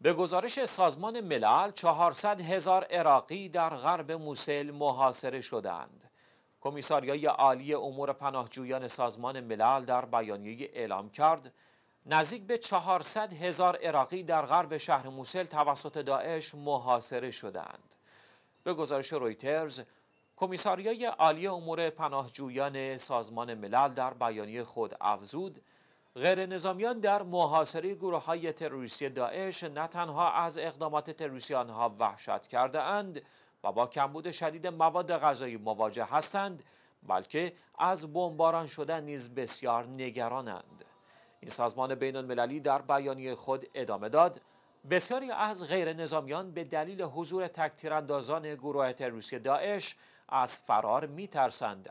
به گزارش سازمان ملل 400 هزار عراقی در غرب موسل محاصره شدند. کمیساریای عالی امور پناهجویان سازمان ملل در بیانیه اعلام کرد نزدیک به 400 هزار عراقی در غرب شهر موسل توسط داعش محاصره شدند. به گزارش رویترز، کمیساریای عالی امور پناهجویان سازمان ملل در بیانیه خود افزود غیر نظامیان در محاصره گروه های تروریستی داعش نه تنها از اقدامات تروریستی آنها وحشت کرده اند و با کمبود شدید مواد غذایی مواجه هستند بلکه از بمباران شدن نیز بسیار نگرانند این سازمان بین المللی در بیانیه خود ادامه داد بسیاری از غیر نظامیان به دلیل حضور تکتیراندازان گروه تروریستی داعش از فرار می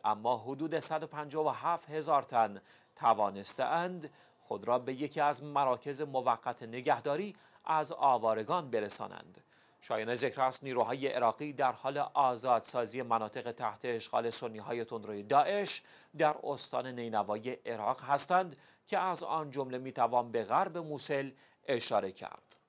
اما حدود 157 هزار تن توانستند خود را به یکی از مراکز موقت نگهداری از آوارگان برسانند. شایان ذکر است نیروهای عراقی در حال آزادسازی مناطق تحت اشغال سنی های تندروی داعش در استان نینوای عراق هستند که از آن جمله میتوان به غرب موسل اشاره کرد.